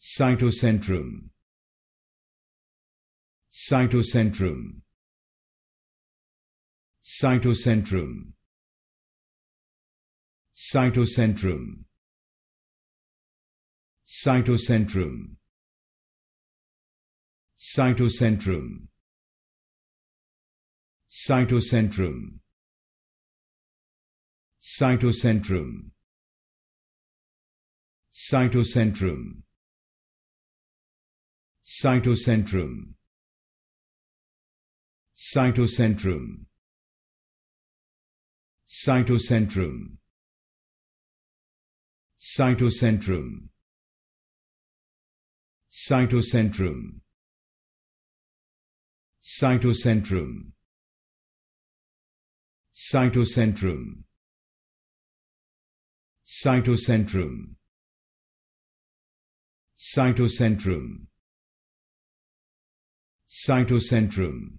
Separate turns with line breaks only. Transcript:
cytocentrum cytocentrum cytocentrum cytocentrum cytocentrum cytocentrum cytocentrum cytocentrum cytocentrum cytocentrum cytocentrum cytocentrum cytocentrum cytocentrum cytocentrum cytocentrum cytocentrum cytocentrum cytocentrum